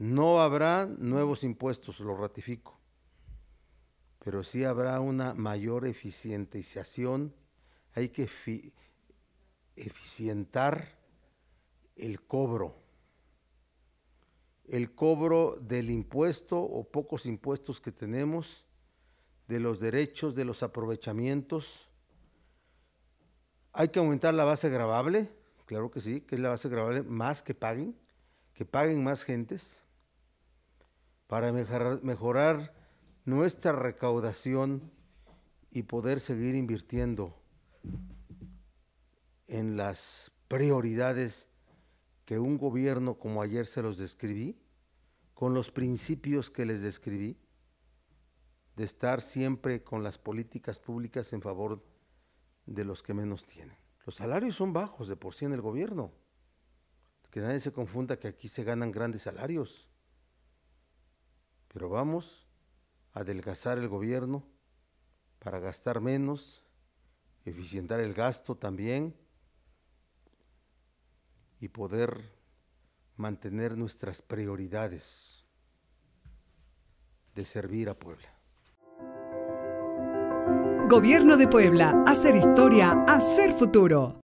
No habrá nuevos impuestos, lo ratifico, pero sí habrá una mayor eficientización. Hay que eficientar el cobro. El cobro del impuesto o pocos impuestos que tenemos, de los derechos, de los aprovechamientos. Hay que aumentar la base grabable, claro que sí, que es la base grabable, más que paguen, que paguen más gentes para mejorar, nuestra recaudación y poder seguir invirtiendo en las prioridades que un gobierno como ayer se los describí, con los principios que les describí, de estar siempre con las políticas públicas en favor de los que menos tienen. Los salarios son bajos de por sí en el gobierno. Que nadie se confunda que aquí se ganan grandes salarios. Pero vamos a adelgazar el gobierno para gastar menos, eficientar el gasto también y poder mantener nuestras prioridades de servir a Puebla. Gobierno de Puebla, hacer historia, hacer futuro.